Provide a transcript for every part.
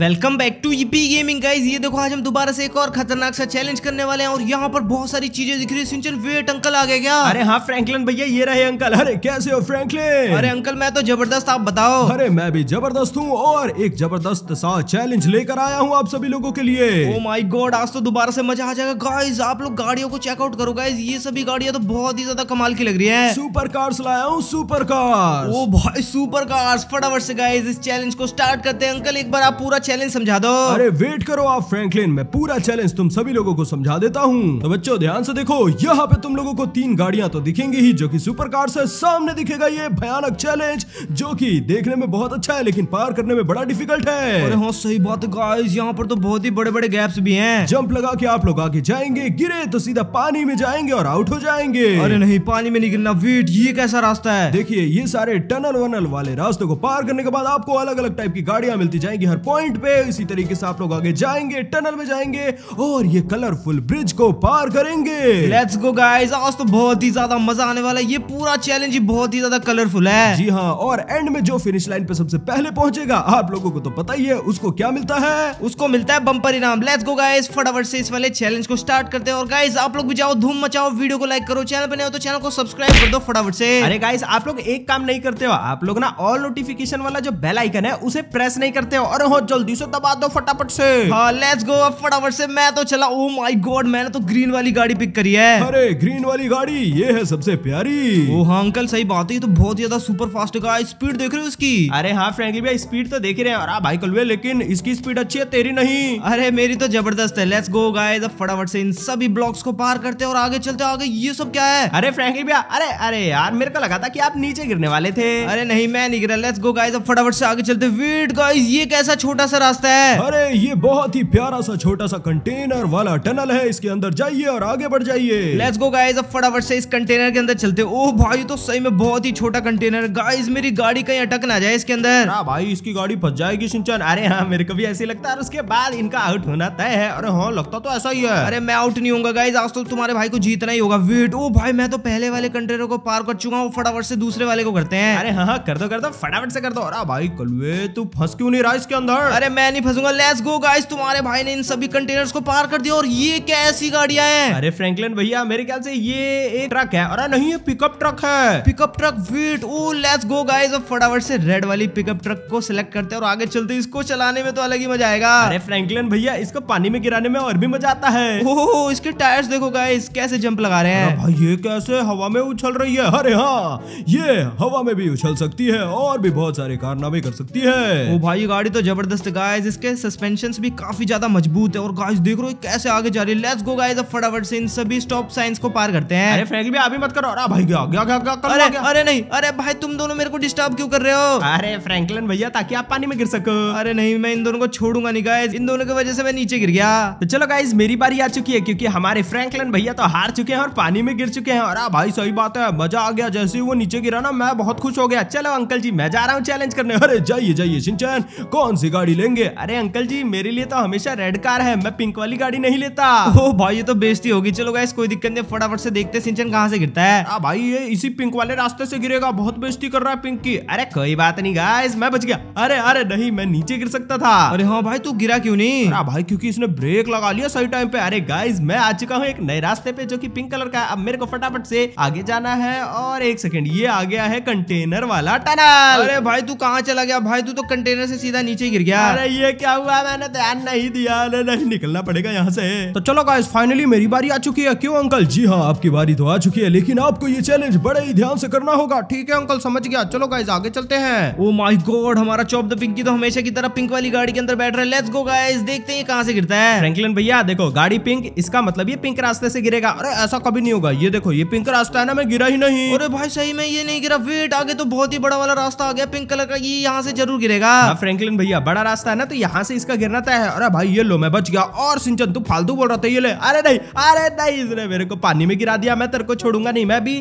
Welcome back to EP gaming guys ये देखो आज हम दोबारा से एक और खतरनाक सा चैलेंज करने वाले हैं और यहाँ पर बहुत सारी चीजें दिख रही है सिंचन वेट अंकल आ गए क्या अरे हाँ फ्रैंकलिन भैया ये रहे अंकल अरे कैसे हो फ्रैंकलिन अरे अंकल मैं तो जबरदस्त आप बताओ अरे मैं भी जबरदस्त हूँ और एक जबरदस्त सा चैलेंज लेकर आया हूँ आप सभी लोगों के लिए ओ माई गॉड आज तो दोबारा से मजा आ जाएगा गाइज आप लोग गाड़ियों को चेकआउट करो गाइज ये सभी गाड़ियाँ तो बहुत ही ज्यादा कमाल की लग रही है सुपर कार्स लाया हूँ सुपर कार ओ भाई सुपर कार्स फटाफट से गाइज इस चैलेंज को स्टार्ट करते हैं अंकल एक बार आप पूरा चैलेंज समझा दो अरे वेट करो आप फ्रैंकलिन मैं पूरा चैलेंज तुम सभी लोगों को समझा देता हूँ तो बच्चों ध्यान से देखो यहाँ पे तुम लोगों को तीन गाड़ियाँ तो दिखेंगी ही जो कि सुपर कार से सामने दिखेगा ये भयानक चैलेंज जो कि देखने में बहुत अच्छा है लेकिन पार करने में बड़ा डिफिकल्ट है अरे हाँ सही बात है गाइस यहाँ पर तो बहुत ही बड़े बड़े गैप्स भी है जंप लगा के आप लोग आगे जाएंगे गिरे तो सीधा पानी में जाएंगे और आउट हो जाएंगे अरे नहीं पानी में नहीं गिरना वेट ये कैसा रास्ता है देखिए ये सारे टनल वनल वाले रास्ते को पार करने के बाद आपको अलग अलग टाइप की गाड़ियाँ मिलती जाएंगी हर पॉइंट पॉइंट पे इसी तरीके से आप लोग आगे जाएंगे टनल में जाएंगे और ये कलरफुल ब्रिज को पार करेंगे लेट्स गो गाइस आज तो बहुत ही ज्यादा मजा आने वाला है ये पूरा चैलेंज ही बहुत ही ज्यादा कलरफुल है जी हाँ और एंड में जो फिनिश लाइन पे सबसे पहले पहुंचेगा आप लोगों को तो पता ही है उसको क्या मिलता है उसको मिलता है बंपर इनाम लेट्स गो गाइस फटाफट से इस वाले चैलेंज को स्टार्ट करते हैं और गाइस आप लोग भी जाओ धूम मचाओ वीडियो को लाइक करो चैनल बने हो तो चैनल को सब्सक्राइब कर दो फटाफट से अरे गाइस आप लोग एक काम नहीं करते हो आप लोग ना ऑल नोटिफिकेशन वाला जो बेल आइकन है उसे प्रेस नहीं करते हो और हो जल्दी जल्दी से दबा दो फटाफट से हाँ लेट्स गो अब फटाफट से मैं तो चला ओ माई गॉड मैंने तो ग्रीन वाली गाड़ी पिक करी है अरे ग्रीन वाली गाड़ी ये है सबसे प्यारी ओ हाँ अंकल सही बात है तो बहुत ज्यादा सुपर फास्ट का स्पीड देख रहे हो उसकी अरे हाँ फ्रेंकली भाई स्पीड तो देख रहे हैं और हाँ, भाई कलवे लेकिन इसकी स्पीड अच्छी है तेरी नहीं अरे मेरी तो जबरदस्त है लेट्स गो गाय फटाफट से इन सभी ब्लॉक्स को पार करते हैं और आगे चलते आगे ये सब क्या है अरे फ्रेंकली भैया अरे अरे यार मेरे को लगा था कि आप नीचे गिरने वाले थे अरे नहीं मैं नहीं गिरा लेट्स गो गाय फटाफट से आगे चलते वेट गाइस ये कैसा छोटा सा सा रास्ता है अरे ये बहुत ही प्यारा सा छोटा सा कंटेनर वाला टनल है इसके अंदर जाइए और आगे बढ़ जाइए लेट्स गो गाइस अब फटाफट से इस कंटेनर के अंदर चलते ओह भाई तो सही में बहुत ही छोटा कंटेनर गाइस मेरी गाड़ी कहीं अटक ना जाए इसके अंदर भाई इसकी गाड़ी फंस जाएगी सिंचन अरे हाँ मेरे को भी ऐसे लगता है उसके बाद इनका आउट होना तय है अरे हाँ लगता तो ऐसा ही है अरे मैं आउट नहीं हूँ गाइज आज तो तुम्हारे भाई को जीतना ही होगा वेट ओ भाई मैं तो पहले वाले कंटेनर को पार कर चुका हूँ फटाफट से दूसरे वाले को करते हैं अरे हाँ, हाँ कर दो कर दो फटाफट से कर दो अरे भाई कलवे तू फंस क्यों नहीं रहा इसके अंदर अरे मैं नहीं फंसूंगा लेस गो गाइस तुम्हारे भाई ने इन सभी कंटेनर्स को पार कर दिया और ये कैसी गाड़िया है अरे फ्रेंकलिन भैया मेरे ख्याल से ये एक ट्रक है अरे नहीं ये पिकअप ट्रक है pickup truck wait oh let's go guys अब फटाफट से रेड वाली पिकअप ट्रक को सिलेक्ट करते हैं और आगे चलते इसको चलाने में तो अलग ही मजा आएगा अरे फ्रेंकलिन भैया इसको पानी में गिराने में और भी मजा आता है ओह oh, इसके टायर्स देखो गाइस कैसे जंप लगा रहे हैं भाई ये कैसे हवा में उछल रही है अरे हाँ ये हवा में भी उछल सकती है और भी बहुत सारे कारनामे कर सकती है ओ oh, भाई गाड़ी तो जबरदस्त गाइस इसके सस्पेंशन भी काफी ज्यादा मजबूत है और गाइस देख रहे हो कैसे आगे जा रही है लेट्स गो गाइस अब फटाफट से इन सभी स्टॉप साइंस को पार करते हैं अरे फ्रैंकली अभी मत करो अरे भाई गया गया गया, गया अरे गया। अरे नहीं अरे भाई तुम दोनों मेरे को डिस्टर्ब क्यों कर रहे हो अरे फ्रैंकलिन भैया ताकि आप पानी में गिर सको अरे नहीं मैं इन दोनों को छोड़ूंगा नहीं गाइस इन दोनों की वजह से मैं नीचे गिर गया तो चलो गाइस मेरी बारी आ चुकी है क्योंकि हमारे फ्रैंकलिन भैया तो हार चुके हैं और पानी में गिर चुके हैं अरे भाई सही बात है मजा आ गया जैसे ही वो नीचे गिरा ना मैं बहुत खुश हो गया चलो अंकल जी मैं जा रहा हूँ चैलेंज करने अरे जाइए जाइए सिंचन कौन सी गाड़ी ले मिलेंगे अरे अंकल जी मेरे लिए तो हमेशा रेड कार है मैं पिंक वाली गाड़ी नहीं लेता ओ भाई ये तो बेजती होगी चलो गाइस कोई दिक्कत नहीं फटाफट से देखते सिंचन कहाँ से गिरता है आ भाई ये इसी पिंक वाले रास्ते से गिरेगा बहुत बेजती कर रहा है पिंक की अरे कोई बात नहीं गाइस मैं बच गया अरे अरे नहीं मैं नीचे गिर सकता था अरे हाँ भाई तू गिरा क्यूँ नहीं भाई क्यूँकी इसने ब्रेक लगा लिया सही टाइम पे अरे गाइज मैं आ चुका हूँ एक नए रास्ते पे जो की पिंक कलर का है अब मेरे को फटाफट से आगे जाना है और एक सेकेंड ये आ गया है कंटेनर वाला टनल अरे भाई तू कहाँ चला गया भाई तू तो कंटेनर से सीधा नीचे गिर गया अरे ये क्या हुआ मैंने तो ध्यान नहीं दिया अरे नहीं निकलना पड़ेगा यहाँ से तो चलो गाइस फाइनली मेरी बारी आ चुकी है क्यों अंकल जी हाँ आपकी बारी तो आ चुकी है लेकिन आपको ये चैलेंज बड़े ही ध्यान से करना होगा ठीक है अंकल समझ गया चलो गाइस आगे चलते हैं ओ माई गॉड हमारा चौप द पिंकी तो हमेशा की तरह पिंक वाली गाड़ी के अंदर बैठ रहे लेट्स गो गाइस देखते हैं कहाँ से गिरता है फ्रेंकलिन भैया देखो गाड़ी पिंक इसका मतलब ये पिंक रास्ते से गिरेगा अरे ऐसा कभी नहीं होगा ये देखो ये पिंक रास्ता है ना मैं गिरा ही नहीं अरे भाई सही में ये नहीं गिरा वेट आगे तो बहुत ही बड़ा वाला रास्ता आ गया पिंक कलर का ये यहाँ से जरूर गिरेगा फ्रेंकलिन हाँ, भैया बड़ा रास्ता है ना तो यहाँ से इसका गिरना तय है अरे भाई ये लो मैं बच गया और सिंचन तू फालतू बोल रहा था ये ले अरे नहीं अरे नहीं इसने मेरे को पानी में गिरा दिया मैं तेरे को छोड़ूंगा नहीं मैं भी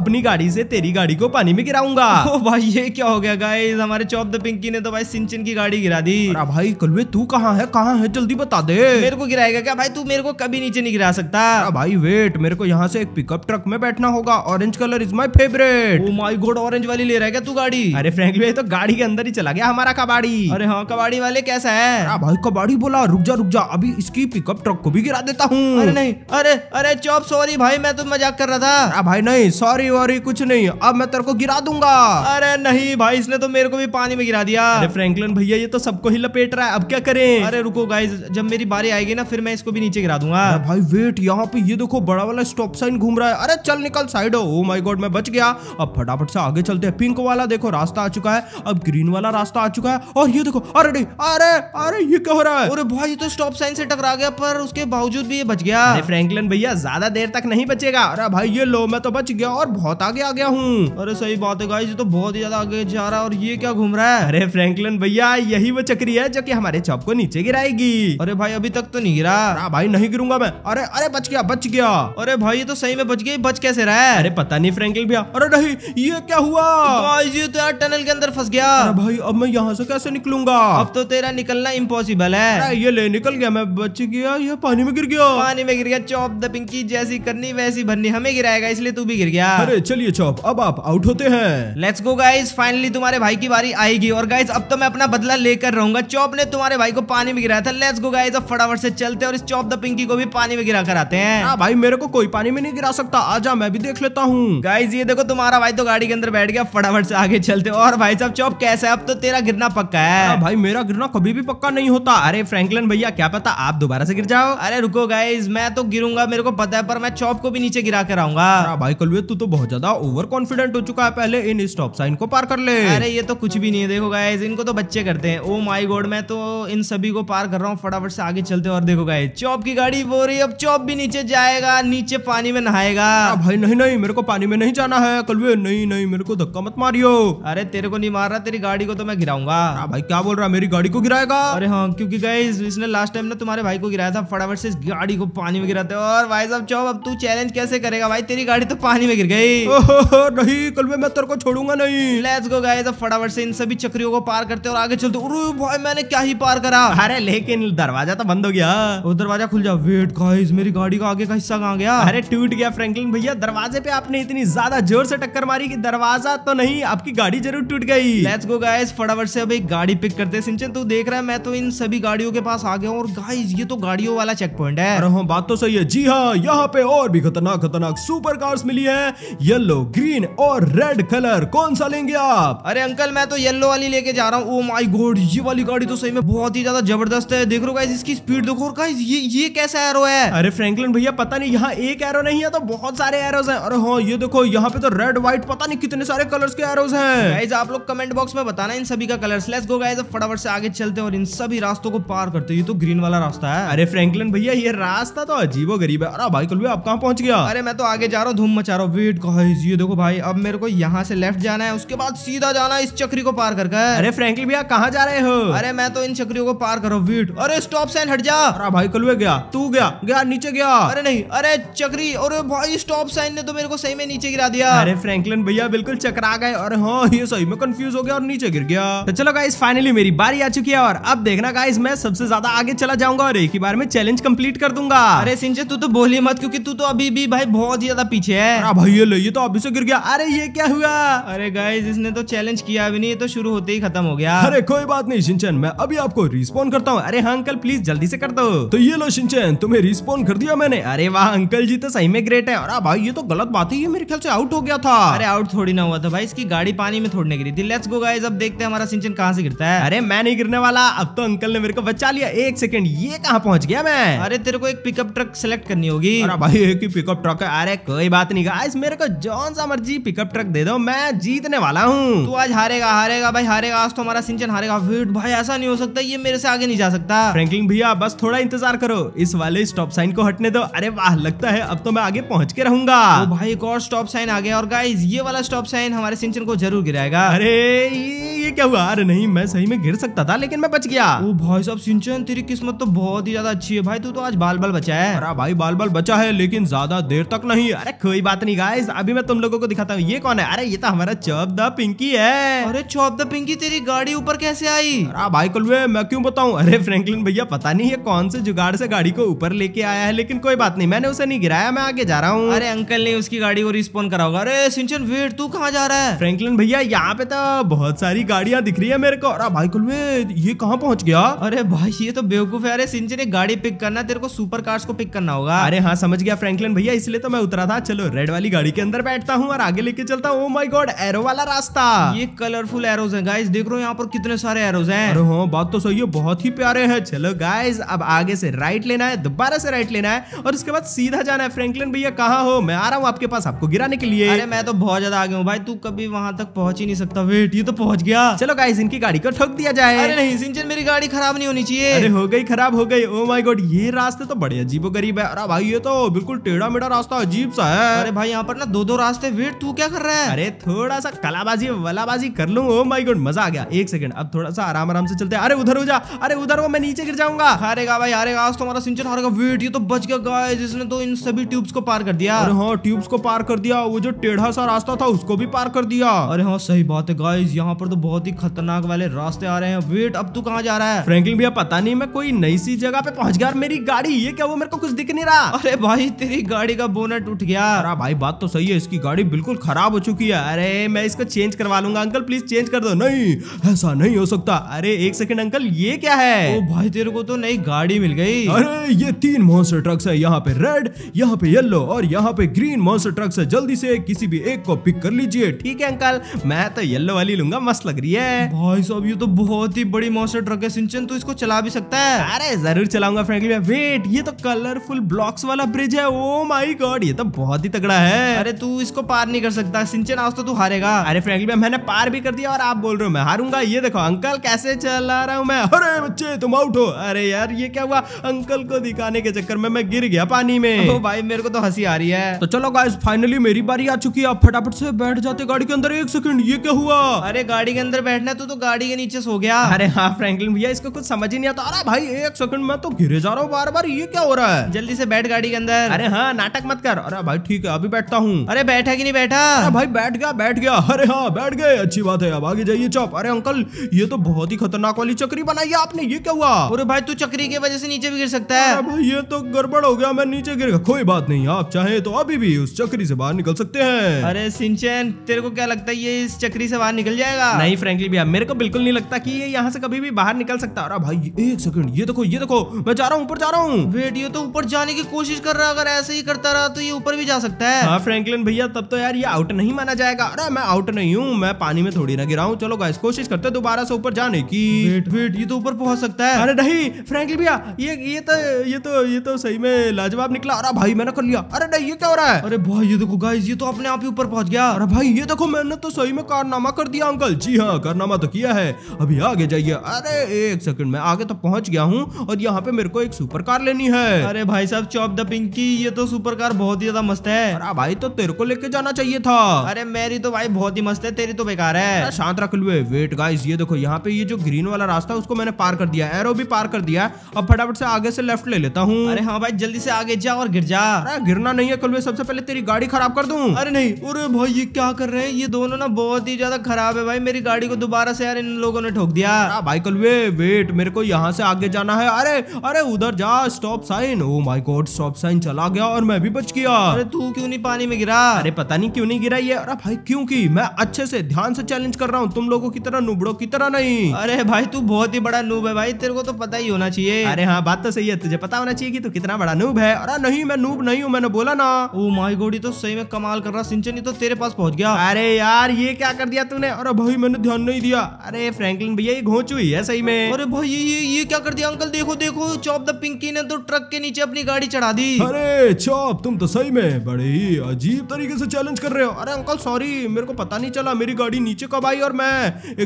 अपनी गाड़ी से तेरी गाड़ी को पानी में गिराऊंगा भाई ये क्या हो गया गाई हमारे चौप द पिंकी ने तो भाई सिंचन की गाड़ी गिरा दी अरे भाई कलवे तू कहाँ है कहाँ है जल्दी बता दे मेरे को गिराएगा क्या भाई तू मेरे को कभी नीचे नहीं गिरा सकता भाई वेट मेरे को यहाँ से एक पिकअप ट्रक में बैठना होगा orange colour is my favourite my god orange वाली ले रहा है क्या तू गाड़ी अरे फ्रेंकली तो गाड़ी के अंदर ही चला गया हमारा कबाड़ी अरे हाँ कबाड़ी गाड़ी वाले कैसा है भाई का गाड़ी बोला रुक जा रुक जा अभी इसकी पिकअप ट्रक को भी गिरा देता हूँ अरे नहीं अरे अरे चौप सॉरी भाई मैं तो मजाक कर रहा था अरे भाई नहीं सॉरी वॉरी कुछ नहीं अब मैं तेरे को गिरा दूंगा अरे नहीं भाई इसने तो मेरे को भी पानी में गिरा दिया अरे भैया ये तो सबको ही लपेट रहा है अब क्या करें अरे रुको गाइस जब मेरी बारी आएगी ना फिर मैं इसको भी नीचे गिरा दूंगा भाई वेट यहाँ पे ये देखो बड़ा वाला स्टॉप साइन घूम रहा है अरे चल निकल साइड हो माई गॉड मैं बच गया अब फटाफट से आगे चलते हैं पिंक वाला देखो रास्ता आ चुका है अब ग्रीन वाला रास्ता आ चुका है और ये देखो अरे अरे अरे ये कह रहा है अरे भाई तो स्टॉप साइन से टकरा गया पर उसके बावजूद भी ये बच गया अरे फ्रैंकलिन भैया ज्यादा देर तक नहीं बचेगा अरे भाई ये लो मैं तो बच गया और बहुत आगे आ गया हूँ अरे सही बात है ये तो बहुत ही ज्यादा आगे जा रहा है और ये क्या घूम रहा है अरे फ्रैंकलिन भैया यही वो चक्री है जो की हमारे चौप को नीचे गिराएगी अरे भाई अभी तक तो नहीं गिरा भाई नहीं गिरूंगा मैं अरे अरे बच गया बच गया अरे भाई ये तो सही में बच गई बच कैसे रहा है अरे पता नहीं फ्रेंकलिन भैया अरे नहीं ये क्या हुआ ये तो यार टनल के अंदर फंस गया भाई अब मैं यहाँ से कैसे निकलूंगा अब तो तो तेरा निकलना इम्पोसिबल है ये ले निकल गया मैं बच गया ये पानी में गिर गया पानी में गिर गया चौप द पिंकी जैसी करनी वैसी भरनी हमें गिराएगा इसलिए तू भी गिर गया अरे चलिए चौप अब आप आउट होते हैं लेट्स गो गाइस फाइनली तुम्हारे भाई की बारी आएगी और गाइस अब तो मैं अपना बदला लेकर रहूंगा चौप ने तुम्हारे भाई को पानी में गिराया था लेट्स गो गाइस अब फटाफट से चलते और इस चौप द पिंकी को भी पानी में गिरा कर आते हैं हाँ, भाई मेरे को कोई पानी में नहीं गिरा सकता आजा मैं भी देख लेता हूँ गाइज ये देखो तुम्हारा भाई तो गाड़ी के अंदर बैठ गया फटाफट से आगे चलते और भाई साहब चौप कैसा है अब तो तेरा गिरना पक्का है हाँ, भाई मेरा गिरना कभी भी पक्का नहीं होता अरे फ्रैंकलिन भैया क्या पता आप दोबारा से गिर जाओ अरे रुको गाइज मैं तो गिरूंगा मेरे को पता है पर मैं चौप को भी नीचे गिरा कर आऊंगा भाई कलवे तू तो बहुत ज्यादा ओवर कॉन्फिडेंट हो चुका है पहले इन स्टॉप साइन को पार कर ले अरे ये तो कुछ भी नहीं है देखो गाइज इनको तो बच्चे करते हैं ओ माई गोड मैं तो इन सभी को पार कर रहा हूँ फटाफट से आगे चलते और देखो गाइज चौप की गाड़ी बो रही अब चौप भी नीचे जाएगा नीचे पानी में नहाएगा भाई नहीं नहीं मेरे को पानी में नहीं जाना है कलवे नहीं नहीं मेरे को धक्का मत मारियो अरे तेरे को नहीं मार रहा तेरी गाड़ी को तो मैं गिराऊंगा भाई क्या बोल रहा मेरी गाड़ी को गिराएगा अरे हाँ क्योंकि गाइज इसने लास्ट टाइम ना तुम्हारे भाई को गिराया था फटाफट से इस गाड़ी को पानी में गिराते और भाई साहब चौब अब तू चैलेंज कैसे करेगा भाई तेरी गाड़ी तो पानी में गिर गई नहीं कल मैं तेरे को छोड़ूंगा नहीं लेट्स गो गाइज अब फटाफट से इन सभी चक्रियों को पार करते और आगे चलते भाई मैंने क्या ही पार करा अरे लेकिन दरवाजा तो बंद हो गया वो दरवाजा खुल जा वेट गाइज मेरी गाड़ी का आगे का हिस्सा कहाँ गया अरे टूट गया फ्रेंकलिन भैया दरवाजे पे आपने इतनी ज्यादा जोर से टक्कर मारी की दरवाजा तो नहीं आपकी गाड़ी जरूर टूट गई लेट्स गो गाइज फटाफट से अभी गाड़ी पिक करते सिंचन हैं तो देख रहा है मैं तो इन सभी गाड़ियों के पास आ गया हूँ और गाइस ये तो गाड़ियों वाला चेक पॉइंट है अरे हाँ बात तो सही है जी हाँ यहाँ पे और भी खतरनाक खतरनाक सुपर कार्स मिली है येल्लो ग्रीन और रेड कलर कौन सा लेंगे आप अरे अंकल मैं तो येल्लो वाली लेके जा रहा हूँ ओ माई गोड ये वाली गाड़ी तो सही में बहुत ही ज्यादा जबरदस्त है देख रो गाइज इसकी स्पीड देखो और गाइज ये ये कैसा एरो है अरे फ्रेंकलिन भैया पता नहीं यहाँ एक एरो नहीं है तो बहुत सारे एरोज है अरे हाँ ये देखो यहाँ पे तो रेड व्हाइट पता नहीं कितने सारे कलर्स के एरोज हैं गाइज आप लोग कमेंट बॉक्स में बताना इन सभी का कलर्स लेट्स गो गाइज फटाफट से आगे चलते और इन सभी रास्तों को पार करते ये तो ग्रीन वाला रास्ता है अरे फ्रैंकलिन भैया ये रास्ता तो अजीबो गरीब है अरे भाई कल आप कहाँ पहुंच गया अरे मैं तो आगे जा रहा हूँ धूम मचा रहा हूँ वेट गाइस ये देखो भाई अब मेरे को यहाँ से लेफ्ट जाना है उसके बाद सीधा जाना है इस चक्री को पार करके अरे फ्रेंकलिन भैया कहाँ जा रहे हो अरे मैं तो इन चक्रियों को पार करो वेट अरे स्टॉप साइन हट जा अरे भाई कलुए गया तू गया गया नीचे गया अरे नहीं अरे चक्री और भाई स्टॉप साइन ने तो मेरे को सही में नीचे गिरा दिया अरे फ्रेंकलिन भैया बिल्कुल चकरा गए अरे हाँ ये सही में कंफ्यूज हो गया और नीचे गिर गया तो चलो गाइस फाइनली मेरी बारी बारी आ चुकी है और अब देखना गाइस मैं सबसे ज्यादा आगे चला जाऊंगा और एक ही बार में चैलेंज कंप्लीट कर दूंगा अरे सिंचे तू तो बोली मत क्योंकि तू तो अभी भी भाई बहुत ज्यादा पीछे है भाई ये ये तो अभी से गिर गया अरे ये क्या हुआ अरे गाइज इसने तो चैलेंज किया अभी नहीं तो शुरू होते ही खत्म हो गया अरे कोई बात नहीं सिंचन मैं अभी आपको रिस्पॉन्ड करता हूँ अरे हाँ अंकल प्लीज जल्दी से कर दो तो ये लो सिंचन तुम्हें रिस्पॉन्ड कर दिया मैंने अरे वाह अंकल जी तो सही में ग्रेट है और भाई ये तो गलत बात है ये मेरे ख्याल से आउट हो गया था अरे आउट थोड़ी ना हुआ था भाई इसकी गाड़ी पानी में थोड़ने गिरी थी लेट्स गो गाइज अब देखते हैं हमारा सिंचन कहाँ से गिरता है अरे मैंने नहीं गिरने वाला अब तो अंकल ने मेरे को बचा लिया एक सेकंड ये कहाँ पहुंच गया मैं अरे तेरे को एक पिकअप ट्रक सेलेक्ट करनी होगी भाई एक ही पिकअप ट्रक है अरे कोई बात नहीं गाइस मेरे को जौन सा मर्जी पिकअप ट्रक दे दो मैं जीतने वाला हूँ तू आज हारेगा हारेगा भाई हारेगा आज तो हमारा सिंचन हारेगा वेट भाई ऐसा नहीं हो सकता ये मेरे से आगे नहीं जा सकता फ्रेंकलिन भैया बस थोड़ा इंतजार करो इस वाले स्टॉप साइन को हटने दो अरे वाह लगता है अब तो मैं आगे पहुंच के रहूंगा भाई एक और स्टॉप साइन आ गया और गाइज ये वाला स्टॉप साइन हमारे सिंचन को जरूर गिराएगा अरे ये क्या हुआ अरे नहीं मैं सही में गिर सकता सकता था लेकिन मैं बच गया ओ भाई साहब सिंचन तेरी किस्मत तो बहुत ही ज्यादा अच्छी है भाई तू तो आज बाल बाल बचा है अरे भाई बाल बाल बचा है लेकिन ज्यादा देर तक नहीं अरे कोई बात नहीं गाइस अभी मैं तुम लोगो को दिखाता हूँ ये कौन है अरे ये तो हमारा चौप द पिंकी है अरे चौप द पिंकी तेरी गाड़ी ऊपर कैसे आई अरे भाई कुलवे मैं क्यूँ बताऊँ अरे फ्रेंकलिन भैया पता नहीं ये कौन से जुगाड़ से गाड़ी को ऊपर लेके आया है लेकिन कोई बात नहीं मैंने उसे नहीं गिराया मैं आगे जा रहा हूँ अरे अंकल ने उसकी गाड़ी को रिस्पॉन्ड कराऊंगा अरे सिंचन वेट तू कहाँ जा रहा है फ्रेंकलिन भैया यहाँ पे तो बहुत सारी गाड़ियाँ दिख रही है मेरे को अरे भाई कुलवे ये कहाँ पहुंच गया अरे भाई ये तो बेवकूफ है अरे ने गाड़ी पिक करना तेरे को सुपर कार्स को पिक करना होगा अरे हाँ समझ गया फ्रैंकलिन भैया इसलिए तो मैं उतरा था चलो रेड वाली गाड़ी के अंदर बैठता हूँ और आगे लेके चलता हूँ माई गॉड एरो वाला रास्ता ये कलरफुल एरोज है गाइज देख रहे हो यहाँ पर कितने सारे एरोज है अरे हाँ बात तो सही है बहुत ही प्यारे है चलो गाइज अब आगे से राइट लेना है दोबारा से राइट लेना है और उसके बाद सीधा जाना है फ्रेंकलिन भैया कहाँ हो मैं आ रहा हूँ आपके पास आपको गिराने के लिए अरे मैं तो बहुत ज्यादा आगे हूँ भाई तू कभी वहां तक पहुंच ही नहीं सकता वेट ये तो पहुंच गया चलो गाइज इनकी गाड़ी को ठोक दिया जाए अरे नहीं सिंचन मेरी गाड़ी खराब नहीं होनी चाहिए अरे हो गई खराब हो गई ओ माय गॉड ये रास्ते तो बड़े अजीबो गरीब है अरे भाई ये तो बिल्कुल टेढ़ा मेढ़ा रास्ता अजीब सा है अरे भाई यहाँ पर ना दो दो रास्ते वेट तू क्या कर रहा है अरे थोड़ा सा कलाबाजी वलाबाजी कर लू ओ माई गोड मजा आ गया एक सेकंड अब थोड़ा सा आराम आराम से चलते अरे उधर हो जा अरे उधर हो मैं नीचे गिर जाऊंगा हारेगा भाई हारेगा आज तुम्हारा तो सिंचन हारेगा वेट ये तो बच गया गाय जिसने तो इन सभी ट्यूब्स को पार कर दिया अरे हाँ ट्यूब्स को पार कर दिया वो जो टेढ़ा सा रास्ता था उसको भी पार कर दिया अरे हाँ सही बात है गाइज यहाँ पर तो बहुत ही खतरनाक वाले रास्ते आ रहे हैं वेट अब तू कहाँ जा रहा है फ्रैंकलिन भैया पता नहीं मैं कोई नई सी जगह पे पहुंच गया मेरी गाड़ी ये क्या वो मेरे को कुछ दिख नहीं रहा अरे भाई तेरी गाड़ी का बोनट उठ गया अरे भाई बात तो सही है इसकी गाड़ी बिल्कुल खराब हो चुकी है अरे मैं इसको चेंज करवा लूंगा अंकल प्लीज चेंज कर दो नहीं ऐसा नहीं हो सकता अरे एक सेकंड अंकल ये क्या है ओ भाई तेरे को तो नई गाड़ी मिल गई अरे ये तीन मॉन्स्टर ट्रक्स है यहाँ पे रेड यहाँ पे येलो और यहाँ पे ग्रीन मॉन्स्टर ट्रक्स है जल्दी से किसी भी एक को पिक कर लीजिए ठीक है अंकल मैं तो येल्लो वाली लूंगा मस्त लग रही है भाई साहब ये तो बहुत इतनी बड़ी मॉन्स्टर ट्रक है सिंचन तो इसको चला भी सकता है अरे जरूर चलाऊंगा फ्रेंकली वेट ये तो कलरफुल ब्लॉक्स वाला ब्रिज है ओ माई गॉड ये तो बहुत ही तगड़ा है अरे तू इसको पार नहीं कर सकता सिंचन आज तो तू हारेगा अरे फ्रेंकली मैंने पार भी कर दिया और आप बोल रहे हो मैं हारूंगा ये देखो अंकल कैसे चला रहा हूँ मैं अरे बच्चे तुम आउट हो अरे यार ये क्या हुआ अंकल को दिखाने के चक्कर में मैं गिर गया पानी में ओ भाई मेरे को तो हंसी आ रही है तो चलो गाइस फाइनली मेरी बारी आ चुकी है आप फटाफट से बैठ जाते गाड़ी के अंदर एक सेकंड ये क्या हुआ अरे गाड़ी के अंदर बैठना तो, तो गाड़ी के नीचे सो गया अरे हाँ फ्रैंकलिन भैया इसको कुछ समझ ही नहीं आता अरे भाई एक सेकंड में तो घिरे जा रहा हूँ बार बार ये क्या हो रहा है जल्दी से बैठ गाड़ी के अंदर अरे हाँ नाटक मत कर अरे भाई ठीक है अभी बैठता हूँ अरे बैठा की नहीं बैठा अरे भाई बैठ गया बैठ गया अरे हाँ बैठ गए अच्छी बात है अब आगे जाइए चौप अरे अंकल ये तो बहुत ही खतरनाक वाली चक्री बनाई है आपने ये क्या हुआ अरे भाई तू चक्री की वजह से नीचे भी गिर सकता है भाई ये तो गड़बड़ हो गया मैं नीचे गिर गया कोई बात नहीं आप चाहे तो अभी भी उस चक्री से बाहर निकल सकते हैं अरे सिंचन तेरे को क्या लगता है ये इस चक्री से बाहर निकल जाएगा नहीं फ्रेंकली भैया मेरे को बिल्कुल नहीं लगता की यहाँ से कभी भी बाहर निकल सकता है भाई एक सेकंड ये देखो ये देखो मैं जा रहा हूँ ऊपर जा रहा हूँ वेट ये तो ऊपर जाने की कोशिश कर रहा है अगर ऐसे ही करता रहा तो ये ऊपर भी जा सकता है हाँ फ्रैंकलिन भैया तब तो यार ये आउट नहीं माना जाएगा अरे मैं आउट नहीं हूँ मैं पानी में थोड़ी ना गिरा हूँ चलो गाइस कोशिश करते हैं दोबारा से ऊपर जाने की वेट वेट ये तो ऊपर पहुंच सकता है अरे नहीं फ्रेंकलिन भैया ये ये तो ये तो ये तो सही में लाजवाब निकला अरे भाई मैंने कर लिया अरे नहीं ये क्या हो रहा है अरे भाई ये देखो गाइस ये तो अपने आप ही ऊपर पहुंच गया अरे भाई ये देखो मैंने तो सही में कारनामा कर दिया अंकल जी हाँ कारनामा तो किया है अभी आ आगे जाइए अरे एक सेकंड मैं आगे तो पहुंच गया हूँ और यहाँ पे मेरे को एक सुपर कार लेनी है अरे भाई साहब चौप द पिंकी ये तो सुपर कार बहुत ही ज्यादा मस्त है अरे भाई तो तेरे को लेके जाना चाहिए था अरे मेरी तो भाई बहुत ही मस्त है तेरी तो बेकार है शांत रख लुए वेट गाइस ये देखो यहाँ पे ये जो ग्रीन वाला रास्ता उसको मैंने पार कर दिया एरो भी पार कर दिया अब फटाफट से आगे से लेफ्ट ले लेता हूँ अरे हाँ भाई जल्दी से आगे जा और गिर जा गिरना नहीं है कलवे सबसे पहले तेरी गाड़ी खराब कर दूं अरे नहीं अरे भाई ये क्या कर रहे हैं ये दोनों ना बहुत ही ज्यादा खराब है भाई मेरी गाड़ी को दोबारा से यार इन लोगों ने ठोक दिया भाई कल वे वेट मेरे को यहाँ से आगे जाना है अरे अरे उधर जा स्टॉप साइन ओ माई गोड स्टॉप साइन चला गया और मैं भी बच गया अरे तू क्यों नहीं पानी में गिरा अरे पता नहीं क्यों नहीं गिरा ये अरे भाई क्यों की मैं अच्छे से ध्यान से चैलेंज कर रहा हूँ तुम लोगों की तरह नुबड़ो की तरह नहीं अरे भाई तू बहुत ही बड़ा नूब है भाई तेरे को तो पता ही होना चाहिए अरे हाँ बात तो सही है तुझे पता होना चाहिए की तू कितना बड़ा नूब है अरे नहीं मैं नूब नहीं हूँ मैंने बोला ना ओ माई गोडी तो सही में कमाल कर रहा सिंचन तो तेरे पास पहुँच गया अरे यार ये क्या कर दिया तूने अरे भाई मैंने ध्यान नहीं दिया अरे फ्रेंकलिन भैया एक हो चुकी है सही में अरे भाई ये ये क्या कर दिया अंकल देखो देखो चौप द पिंकी ने तो ट्रक के नीचे अपनी गाड़ी चढ़ा दी अरे चौप तुम तो सही में बड़े ही अजीब तरीके से चैलेंज कर रहे हो अरे अंकल सॉरी मेरे को पता नहीं चला मेरी गाड़ी नीचे कब आई और मैं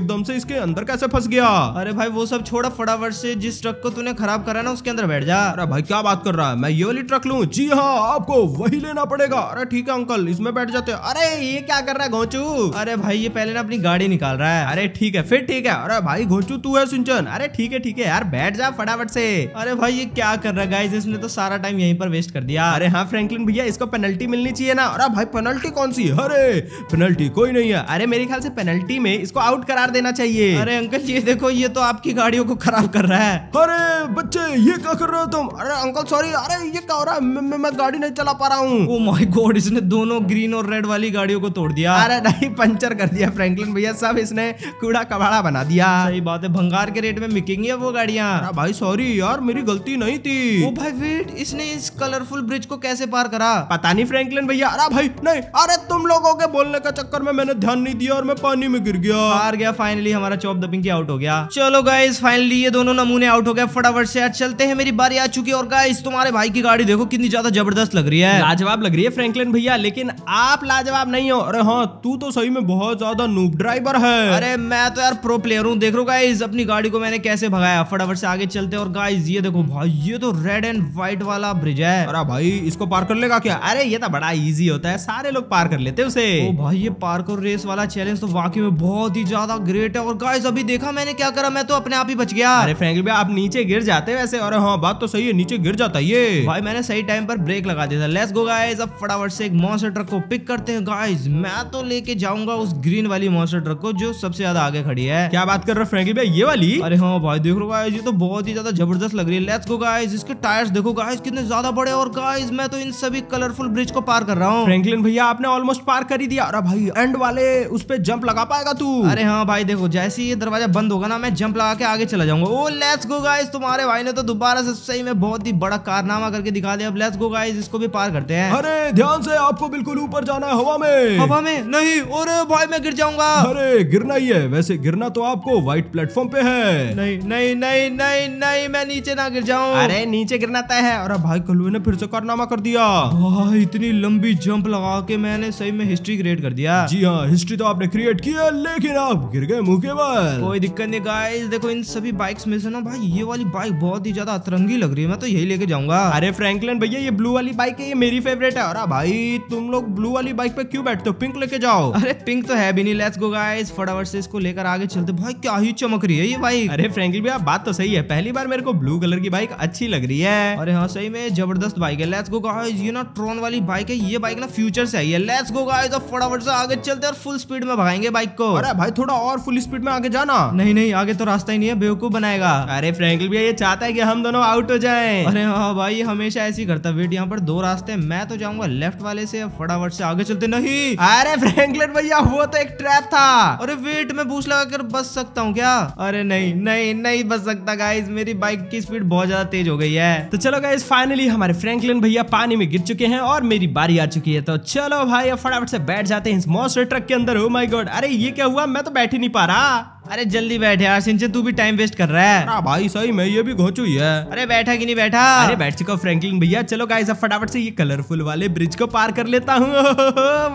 एकदम से इसके अंदर कैसे फंस गया अरे भाई वो सब छोड़ा फटाफट से जिस ट्रक को तूने खराब करा ना उसके अंदर बैठ जा अरे भाई क्या बात कर रहा है मैं ये वाली ट्रक लू जी हाँ आपको वही लेना पड़ेगा अरे ठीक है अंकल इसमें बैठ जाते अरे ये क्या कर रहा है घोचू अरे भाई ये पहले ना अपनी गाड़ी निकाल रहा है अरे ठीक है फिर ठीक है अरे भाई भाई घोचू तू है सुनचन अरे ठीक है ठीक है यार बैठ जा फटाफट से अरे भाई ये क्या कर रहा है इसने तो सारा टाइम यहीं पर वेस्ट कर दिया अरे हाँ फ्रेंकलिन भैया इसको पेनल्टी मिलनी चाहिए ना अरे भाई पेनल्टी कौन सी अरे पेनल्टी कोई नहीं है अरे मेरे ख्याल से पेनल्टी में इसको आउट करार देना चाहिए अरे अंकल ये देखो ये तो आपकी गाड़ियों को खराब कर रहा है अरे बच्चे ये क्या कर रहे हो तुम अरे अंकल सॉरी अरे ये क्या हो रहा है मैं, मैं गाड़ी नहीं चला पा रहा हूँ ओ माय गॉड इसने दोनों ग्रीन और रेड वाली गाड़ियों को तोड़ दिया अरे नहीं पंचर कर दिया फ्रैंकलिन भैया सब इसने कूड़ा कबाड़ा बना दिया सही बात है भंगार के रेट में अब वो गाड़ियाँ भाई सॉरी यार मेरी गलती नहीं थी ओ भाई वेट इसने इस कलरफुल ब्रिज को कैसे पार करा पता नहीं फ्रैंकलिन भैया अरे भाई नहीं अरे तुम लोगों के बोलने के चक्कर में मैंने ध्यान नहीं दिया और मैं पानी में गिर गया हार गया फाइनली हमारा चौप दबिंग आउट हो गया चलो गाइस फाइनली ये दोनों नमूने आउट हो गया फटाफट से चलते हैं मेरी बारी आ चुकी है और गाइस तुम्हारे भाई की गाड़ी देखो कितनी ज्यादा जबरदस्त लग रही है लाजवाब लग रही है फ्रेंकलिन भैया लेकिन आप लाजवाब नहीं हो अरे हाँ तू तो सही में बहुत ज्यादा नूब ड्राइवर है अरे मैं तो यार प्रो प्लेयर हूँ देख रो गाइज तो अपनी गाड़ी को मैंने कैसे भगाया फटाफट से आगे चलते और गाइज ये देखो भाई ये तो रेड एंड व्हाइट वाला ब्रिज है अरे भाई इसको पार कर लेगा क्या अरे ये तो बड़ा इजी होता है सारे लोग पार कर लेते उसे ओ भाई ये पार्क और रेस वाला चैलेंज तो वाकई में बहुत ही ज्यादा ग्रेट है और गाइज अभी देखा मैंने क्या करा मैं तो अपने आप ही बच गया अरे फ्रेंक भाई आप नीचे गिर जाते वैसे और हाँ बात तो सही है नीचे गिर जाता ये भाई मैंने सही टाइम पर ब्रेक लगा दिया था लेट्स गो गाइज अब फटाफट से एक मॉन्सर ट्रक को पिक करते हैं गाइज मैं तो लेके जाऊंगा उस ग्रीन वाली मॉन्सर ट्रक को जो सबसे ज्यादा आगे खड़ी है क्या बात कर रहे फ्रेंकली भाई ये वाली अरे हाँ भाई देख लो ये तो बहुत ही ज्यादा जबरदस्त लग रही है लेट्स गो गाइस इसके टायर्स देखो गाइस कितने ज्यादा बड़े और गाइस मैं तो इन सभी कलरफुल ब्रिज को पार कर रहा हूँ फ्रेंकलिन भैया आपने ऑलमोस्ट पार कर ही दिया अरे भाई एंड वाले उस पर जंप लगा पाएगा तू अरे हाँ भाई देखो जैसे ये दरवाजा बंद होगा ना मैं जंप लगा के आगे चला जाऊंगा ओ लेट्स गो गाइस तुम्हारे भाई ने तो दोबारा से सही में बहुत ही बड़ा कारनामा करके दिखा दिया अब लेट्स गो गाइस इसको भी पार करते हैं अरे ध्यान से आपको बिल्कुल ऊपर जाना है हवा में हवा में नहीं और भाई मैं गिर जाऊंगा अरे गिरना ही है वैसे गिरना तो आपको व्हाइट राइट प्लेटफॉर्म पे है नहीं नहीं नहीं नहीं नहीं मैं नीचे ना गिर जाऊँ अरे नीचे गिरना तय है और भाई कलुए ने फिर से कारनामा कर दिया भाई इतनी लंबी जंप लगा के मैंने सही में हिस्ट्री क्रिएट कर दिया जी हाँ हिस्ट्री तो आपने क्रिएट किया लेकिन आप गिर गए मुँह के बाद कोई दिक्कत नहीं गाइस देखो इन सभी बाइक्स में से ना भाई ये वाली बाइक बहुत ही ज्यादा अतरंगी लग रही है मैं तो यही लेके जाऊंगा अरे फ्रैंकलिन भैया ये ब्लू वाली बाइक है ये मेरी फेवरेट है और भाई तुम लोग ब्लू वाली बाइक पे क्यों बैठते हो पिंक लेके जाओ अरे पिंक तो है भी नहीं लेट्स गो गाइस फटाफट से इसको लेकर आगे चलते भाई क्या ही चमक रही है ये बाइक अरे फ्रेंकली भैया बात तो सही है पहली बार मेरे को ब्लू कलर की बाइक अच्छी लग रही है अरे हाँ सही में जबरदस्त बाइक है लेट्स गो गाइस ये ना ट्रोन वाली बाइक है ये बाइक ना फ्यूचर से आई है लेट्स गो गाइस फटाफट से आगे चलते और फुल स्पीड में भगाएंगे बाइक को अरे भाई थोड़ा और फुल स्पीड में आगे जाना नहीं नहीं आगे तो रास्ता ही नहीं है बेवकूफ बनाएगा अरे फ्रेंकल भैया ये चाहता है की हम दोनों आउट हो जाए अरे हाँ भाई हमेशा ऐसी करता वेट यहाँ पर दो रास्ते मैं तो जाऊंगा लेफ्ट वाले से फटाफट से आगे चलते नहीं अरे फ्रेंकलेट भैया वो तो एक ट्रैप था अरे वेट में पूछ लगा कर बच सकता हूँ क्या अरे नहीं नहीं नहीं बच सकता गाइज मेरी बाइक की स्पीड बहुत ज्यादा तेज हो गई है तो चलो गाइज फाइनली हमारे फ्रेंकलिन भैया पानी में गिर चुके हैं और मेरी बारी आ चुकी है तो चलो भाई अब फटाफट से बैठ जाते हैं इस मॉन्स्टर ट्रक के अंदर हो माई गॉड अरे ये क्या हुआ मैं तो बैठ ही नहीं पा रहा अरे जल्दी बैठ यार सिंचन तू भी टाइम वेस्ट कर रहा है हाँ भाई सही मैं ये भी घोचू है अरे बैठा कि नहीं बैठा अरे बैठ चुका फ्रैंकलिन भैया चलो गाइस अब फटाफट से ये कलरफुल वाले ब्रिज को पार कर लेता हूँ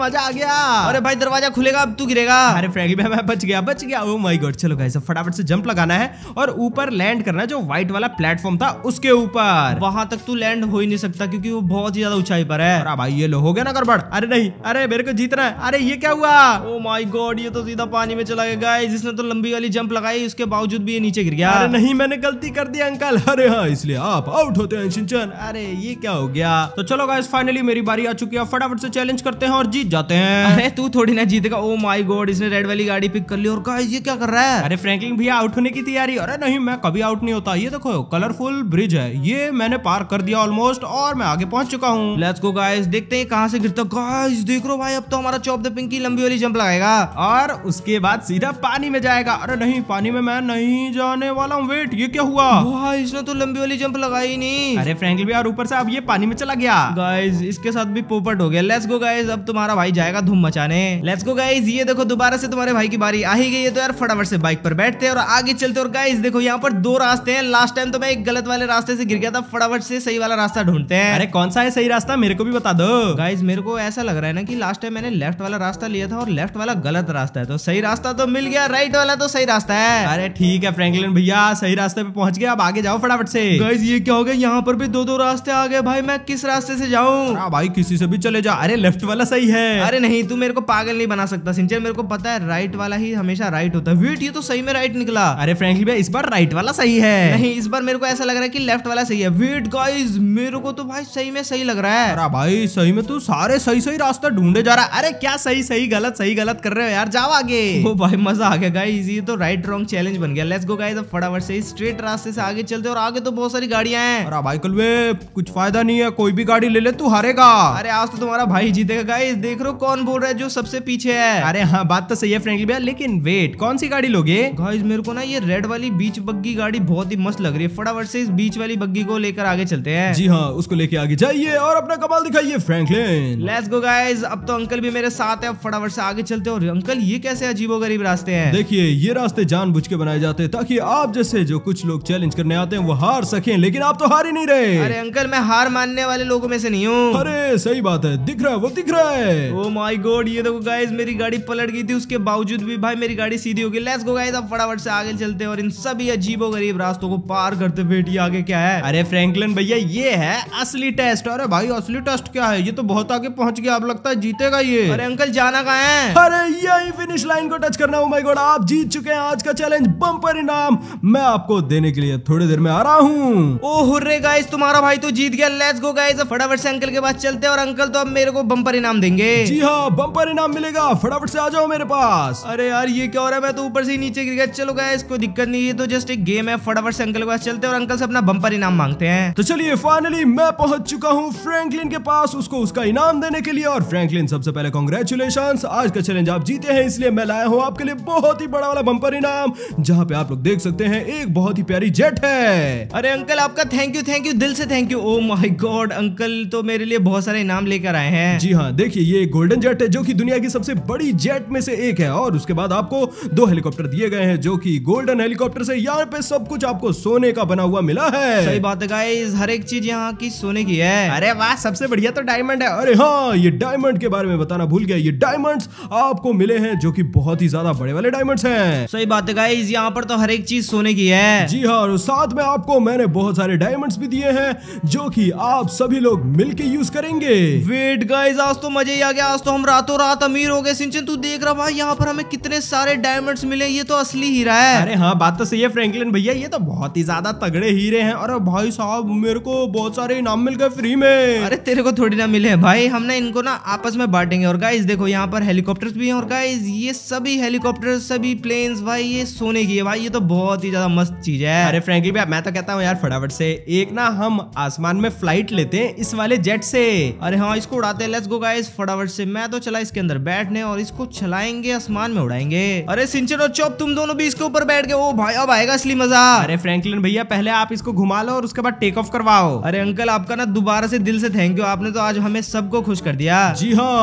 मजा आ गया अरे भाई दरवाजा खुलेगा अब तू गिरेगा अरे फ्रैंकलिन मैं बच गया बच गया ओ माय गॉड चलो गाइस अब फटाफट से जंप लगाना है और ऊपर लैंड करना जो व्हाइट वाला प्लेटफॉर्म था उसके ऊपर वहां तक तू लैंड हो ही नहीं सकता क्यूँकी वो बहुत ही ज्यादा ऊंचाई पर है भाई ये लो हो गया ना गड़बड़ अरे नहीं अरे मेरे को जीतना है अरे ये क्या हुआ ओ माई गॉड ये तो सीधा पानी में चला गया गाइस इसने तो लंबी वाली जंप लगाई उसके बावजूद भी ये नीचे गिर गया अरे नहीं मैंने गलती कर दी अंकल अरे हाँ इसलिए आप आउट होते हैं शिनचैन अरे ये क्या हो गया तो चलो गाइस फाइनली मेरी बारी आ चुकी है फटाफट से चैलेंज करते हैं और जीत जाते हैं अरे तू थोड़ी ना जीतेगा ओ माई गॉड इसने रेड वाली गाड़ी पिक कर ली और गाइस ये क्या कर रहा है अरे फ्रैंकलिन भैया आउट होने की तैयारी अरे नहीं मैं कभी आउट नहीं होता ये देखो कलरफुल ब्रिज है ये मैंने पार कर दिया ऑलमोस्ट और मैं आगे पहुंच चुका हूँ लेट्स गो गाइस देखते हैं कहाँ से गिरता गाइस देख रो भाई अब तो हमारा चौप द पिंकी लंबी वाली जंप लगाएगा और उसके बाद सीधा पानी में जाएगा जाएगा अरे नहीं पानी में मैं नहीं जाने वाला हूँ वेट ये क्या हुआ इसने तो लंबी वाली जंप लगाई नहीं अरे फ्रेंकली भैया ऊपर से अब ये पानी में चला गया गाइज इसके साथ भी पोपट हो गया लेट्स गो गाइज अब तुम्हारा भाई जाएगा धूम मचाने लेट्स गो गाइज ये देखो दोबारा से तुम्हारे भाई की बारी आ ही गई है तो यार फटाफट से बाइक पर बैठते हैं और आगे चलते और गाइज देखो यहाँ पर दो रास्ते हैं लास्ट टाइम तो मैं एक गलत वाले रास्ते से गिर गया था फटाफट से सही वाला रास्ता ढूंढते हैं अरे कौन सा है सही रास्ता मेरे को भी बता दो गाइज मेरे को ऐसा लग रहा है ना कि लास्ट टाइम मैंने लेफ्ट वाला रास्ता लिया था और लेफ्ट वाला गलत रास्ता है तो सही रास्ता तो मिल गया राइट वाला तो सही रास्ता है अरे ठीक है फ्रैंकलिन भैया सही रास्ते पे पहुंच गए अब आगे जाओ फटाफट से गाइस ये क्या हो गया यहाँ पर भी दो दो रास्ते आ गए भाई मैं किस रास्ते से जाऊँ हाँ, भाई किसी से भी चले जाओ अरे लेफ्ट वाला सही है अरे नहीं तू मेरे को पागल नहीं बना सकता सिंचर मेरे को पता है राइट वाला ही हमेशा राइट होता है वेट ये तो सही में राइट निकला अरे फ्रेंकलिन भैया इस बार राइट वाला सही है नहीं इस बार मेरे को ऐसा लग रहा है की लेफ्ट वाला सही है वेट गाइज मेरे को तो भाई सही में सही लग रहा है अरे भाई सही में तू तो सारे सही सही रास्ता ढूंढे जा रहा है अरे क्या सही सही गलत सही गलत कर रहे हो यार जाओ आगे ओ भाई मजा आ गया गाइस इजी ये तो राइट रॉन्ग चैलेंज बन गया लेट्स गो गाइस अब फटाफट से स्ट्रेट रास्ते से आगे चलते और आगे तो बहुत सारी गाड़ियां हैं और भाई वे कुछ फायदा नहीं है कोई भी गाड़ी ले ले तू हारेगा अरे आज तो तुम्हारा भाई जीतेगा गाइस देख रहे कौन बोल रहा है जो सबसे पीछे है अरे हाँ बात तो सही है फ्रेंकली भैया लेकिन वेट कौन सी गाड़ी लोगे गाइस मेरे को ना ये रेड वाली बीच बग्गी गाड़ी बहुत ही मस्त लग रही है फटाफट से इस बीच वाली बग्गी को लेकर आगे चलते हैं जी हाँ उसको लेके आगे जाइए और अपना कमाल दिखाइए फ्रैंकलिन लेट्स गो गाइस अब तो अंकल भी मेरे साथ है फटाफट से आगे चलते और अंकल ये कैसे अजीबो गरीब रास्ते हैं देखिए ये रास्ते जानबूझ के बनाए जाते हैं ताकि आप जैसे जो कुछ लोग चैलेंज करने आते हैं वो हार सके लेकिन आप तो हार ही नहीं रहे अरे अंकल मैं हार मानने वाले लोगों में से नहीं हूँ अरे सही बात है दिख रहा है वो दिख रहा है ओ माय गॉड ये देखो गाइस मेरी गाड़ी पलट गई थी उसके बावजूद भी भाई मेरी गाड़ी सीधी हो गई गो गाइज आप फटाफट से आगे चलते और इन सभी अजीबो गरीब रास्तों को पार करते बेटी आगे क्या है अरे फ्रेंकलिन भैया ये है असली टेस्ट अरे भाई असली टेस्ट क्या है ये तो बहुत आगे पहुंच गया आप लगता है जीतेगा ये अरे अंकल जाना कहा है अरे यही फिनिश लाइन को टच करना माय oh गॉड आप जीत चुके हैं आज का चैलेंज बम्पर इनाम मैं आपको देने के लिए थोड़ी देर में आ रहा हूँ ओ हुर्रे गाइस तुम्हारा भाई तो जीत गया लेट्स गो गाइस फटाफट से अंकल के पास चलते हैं और अंकल तो अब मेरे को बम्पर इनाम देंगे जी हाँ बम्पर इनाम मिलेगा फटाफट से आ जाओ मेरे पास अरे यार ये क्या हो रहा है मैं तो ऊपर से नीचे गिर गया चलो गाइस कोई दिक्कत नहीं है तो जस्ट एक गेम है फटाफट से अंकल के पास चलते और अंकल से अपना बम्पर इनाम मांगते हैं तो चलिए फाइनली मैं पहुंच चुका हूँ फ्रैंकलिन के पास उसको उसका इनाम देने के लिए और फ्रैंकलिन सबसे पहले कॉन्ग्रेचुलेशन आज का चैलेंज आप जीते हैं इसलिए मैं लाया हूँ आपके लिए बहुत ही बड़ा वाला बंपर इनाम जहाँ पे आप लोग देख सकते हैं एक बहुत ही प्यारी जेट है अरे अंकल आपका थैंक यू थैंक यू दिल से thank you oh my god uncle तो मेरे लिए बहुत सारे इनाम लेकर आए हैं जी हाँ देखिए ये गोल्डन जेट है जो की दुनिया की सबसे बड़ी जेट में से एक है और उसके बाद आपको दो हेलीकॉप्टर दिए गए हैं जो की गोल्डन हेलीकॉप्टर से यहाँ पे सब कुछ आपको सोने का बना हुआ मिला है सही बात है गाइस हर एक चीज यहाँ की सोने की है अरे वाह सबसे बढ़िया तो डायमंड है अरे हाँ ये डायमंड के बारे में बताना भूल गया ये डायमंड्स आपको मिले हैं जो कि बहुत ही ज्यादा बड़े वाले डायमंड्स हैं है सही बात है यहाँ पर तो हर एक चीज सोने की है जी हाँ और साथ में आपको मैंने बहुत सारे डायमंड भी दिए हैं जो की आप सभी लोग मिलकर यूज करेंगे वेट गाइज आज तो मजे ही आ गया आज तो हम रातों रात अमीर हो गए सिंचन तू देख रहा भाई यहाँ पर हमें कितने सारे डायमंड्स मिले ये तो असली हीरा है अरे हाँ बात तो सही है फ्रैंकलिन भैया ये तो बहुत ही ज्यादा तगड़े हीरे हैं और भाई साहब मेरे को बहुत सारे इनाम मिल गए फ्री में अरे तेरे को थोड़ी ना मिले भाई हमने इनको ना आपस में बांटेंगे और गाइज देखो यहाँ पर हेलीकॉप्टर भी है और गाइज ये सभी हेलीकॉप्टर सभी प्लेन्स भाई ये सोने की है भाई ये तो बहुत ही ज्यादा मस्त चीज है अरे फ्रेंकली भाई मैं तो कहता हूँ यार फटाफट से एक ना हम आसमान में फ्लाइट लेते हैं इस वाले जेट से अरे हाँ इसको उड़ाते हैं लेट्स गो गाइस फटाफट से मैं तो चला इसके अंदर बैठने और इसको चलाएंगे आसमान में उड़ाएंगे अरे सिंचन और चौप तुम दोनों भी इसके ऊपर बैठ गए भाई अब आएगा असली मजा अरे फ्रेंकलिन भैया पहले आप इसको घुमा लो और उसके बाद टेक ऑफ करवाओ अरे अंकल आपका ना दोबारा से दिल से थैंक यू आपने तो आज हमें सबको खुश कर दिया जी हाँ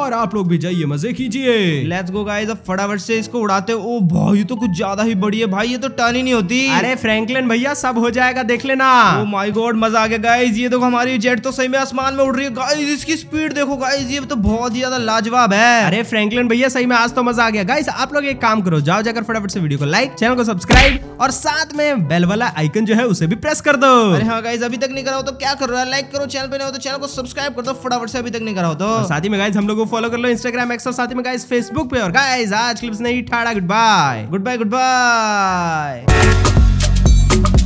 और आप लोग भी जाइए मजे कीजिए लेट्स गो गाइज अब फटाफट से इसको उड़ाते हो ओ भाई ये तो कुछ ज्यादा ही बड़ी है भाई ये तो टर्न ही नहीं होती अरे फ्रैंकलिन भैया सब हो जाएगा देख लेना ओ माय गॉड मजा आ गया गाइस ये देखो हमारी जेट तो सही में आसमान में उड़ रही है गाइस इसकी स्पीड देखो गाइस ये तो बहुत ही ज्यादा लाजवाब है अरे फ्रैंकलिन भैया सही में आज तो मजा आ गया गाइस आप लोग एक काम करो जाओ जाकर फटाफट से वीडियो को लाइक चैनल को सब्सक्राइब और साथ में बेल वाला आइकन जो है उसे भी प्रेस कर दो अरे हाँ गाइस अभी तक नहीं कराओ तो क्या करो लाइक करो चैनल पे नहीं हो तो चैनल को सब्सक्राइब कर दो फटाफट से अभी तक नहीं कराओ तो साथ ही में गाइस हम लोग को फॉलो कर लो इंस्टाग्राम एक्सर साथ ही में गाइस फेसबुक पे और गाइस आज क्लिप्स नहीं ठाड़ा good bye bye good bye good bye